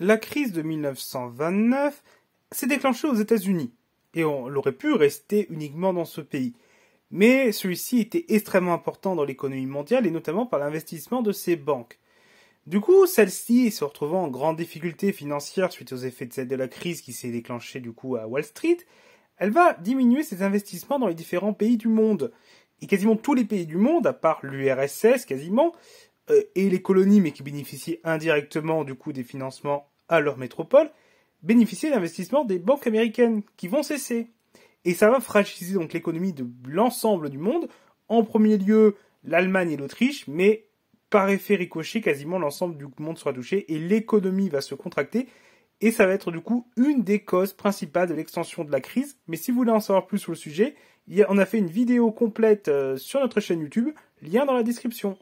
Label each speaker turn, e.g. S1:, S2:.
S1: la crise de 1929 s'est déclenchée aux États-Unis, et on l'aurait pu rester uniquement dans ce pays. Mais celui-ci était extrêmement important dans l'économie mondiale, et notamment par l'investissement de ses banques. Du coup, celle-ci, se retrouvant en grande difficulté financière suite aux effets de, de la crise qui s'est déclenchée du coup à Wall Street, elle va diminuer ses investissements dans les différents pays du monde. Et quasiment tous les pays du monde, à part l'URSS quasiment, euh, et les colonies mais qui bénéficient indirectement du coup des financements à leur métropole, bénéficier d'investissements des banques américaines, qui vont cesser. Et ça va fragiliser donc l'économie de l'ensemble du monde, en premier lieu l'Allemagne et l'Autriche, mais par effet ricochet, quasiment l'ensemble du monde sera touché et l'économie va se contracter. Et ça va être du coup une des causes principales de l'extension de la crise. Mais si vous voulez en savoir plus sur le sujet, on a fait une vidéo complète euh, sur notre chaîne YouTube,
S2: lien dans la description.